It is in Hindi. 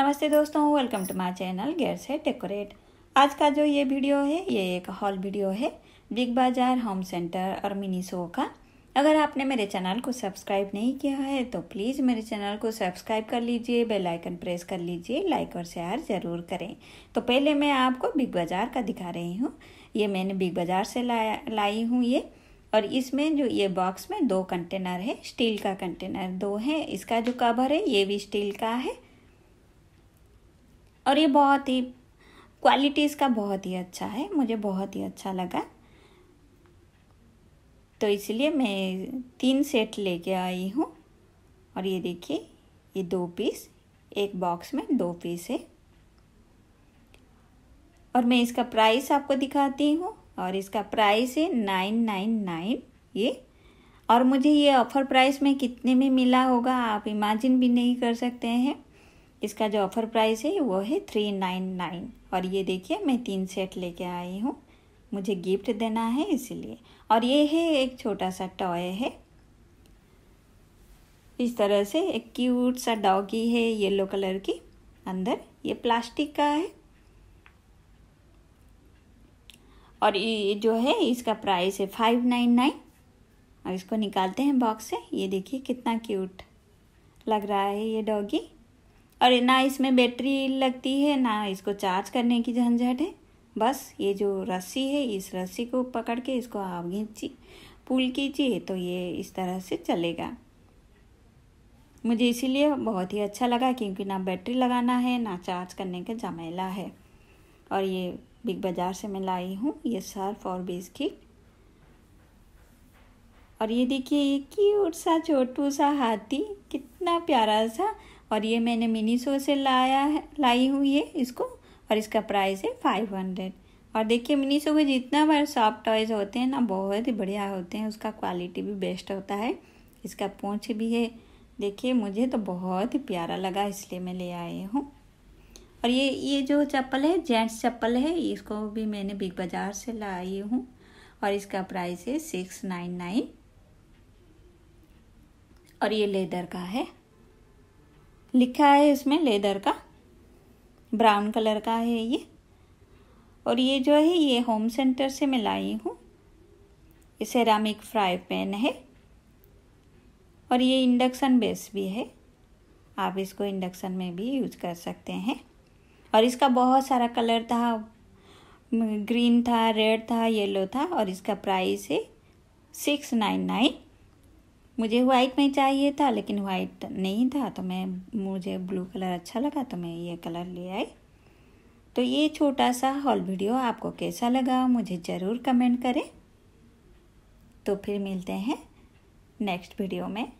नमस्ते दोस्तों वेलकम टू माय चैनल गेयर से डेकोरेट आज का जो ये वीडियो है ये एक हॉल वीडियो है बिग बाजार होम सेंटर और मिनी शो का अगर आपने मेरे चैनल को सब्सक्राइब नहीं किया है तो प्लीज़ मेरे चैनल को सब्सक्राइब कर लीजिए बेल आइकन प्रेस कर लीजिए लाइक और शेयर ज़रूर करें तो पहले मैं आपको बिग बाज़ार का दिखा रही हूँ ये मैंने बिग बाज़ार से लाया लाई हूँ ये और इसमें जो ये बॉक्स में दो कंटेनर है स्टील का कंटेनर दो है इसका जो कवर है ये भी स्टील का है और ये बहुत ही क्वालिटी इसका बहुत ही अच्छा है मुझे बहुत ही अच्छा लगा तो इसलिए मैं तीन सेट लेके आई हूँ और ये देखिए ये दो पीस एक बॉक्स में दो पीस है और मैं इसका प्राइस आपको दिखाती हूँ और इसका प्राइस है नाइन नाइन नाइन ये और मुझे ये ऑफ़र प्राइस में कितने में मिला होगा आप इमेजिन भी नहीं कर सकते हैं इसका जो ऑफ़र प्राइस है वो है थ्री नाइन नाइन और ये देखिए मैं तीन सेट लेके आई हूँ मुझे गिफ्ट देना है इसीलिए और ये है एक छोटा सा टॉय है इस तरह से एक क्यूट सा डॉगी है येलो कलर की अंदर ये प्लास्टिक का है और ये जो है इसका प्राइस है फाइव नाइन नाइन और इसको निकालते हैं बॉक्स से ये देखिए कितना क्यूट लग रहा है ये डॉगी और ना इसमें बैटरी लगती है ना इसको चार्ज करने की झंझट है बस ये जो रस्सी है इस रस्सी को पकड़ के इसको आप खींची पुल कीजिए तो ये इस तरह से चलेगा मुझे इसीलिए बहुत ही अच्छा लगा क्योंकि ना बैटरी लगाना है ना चार्ज करने का झमेला है और ये बिग बाज़ार से मैं लाई हूँ ये सर्फ और की और ये देखिए ये क्यूट सा छोटू सा हाथी कितना प्यारा सा और ये मैंने मिनी सो से लाया है लाई हुई है इसको और इसका प्राइस है फाइव हंड्रेड और देखिए मिनी सो में जितना बार सॉफ्ट टॉयज़ होते हैं ना बहुत ही बढ़िया होते हैं उसका क्वालिटी भी बेस्ट होता है इसका पूँछ भी है देखिए मुझे तो बहुत ही प्यारा लगा इसलिए मैं ले आई हूँ और ये ये जो चप्पल है जेंट्स चप्पल है इसको भी मैंने बिग बाज़ार से लाई हूँ और इसका प्राइस है सिक्स नाइन नाइन और ये लेदर का है लिखा है इसमें लेदर का ब्राउन कलर का है ये और ये जो है ये होम सेंटर से मैं लाई हूँ ये सेरामिक फ्राई पैन है और ये इंडक्शन बेस भी है आप इसको इंडक्शन में भी यूज कर सकते हैं और इसका बहुत सारा कलर था ग्रीन था रेड था येलो था और इसका प्राइस है सिक्स नाइन नाइन मुझे वाइट में चाहिए था लेकिन वाइट नहीं था तो मैं मुझे ब्लू कलर अच्छा लगा तो मैं ये कलर ले आई तो ये छोटा सा हॉल वीडियो आपको कैसा लगा मुझे ज़रूर कमेंट करें तो फिर मिलते हैं नेक्स्ट वीडियो में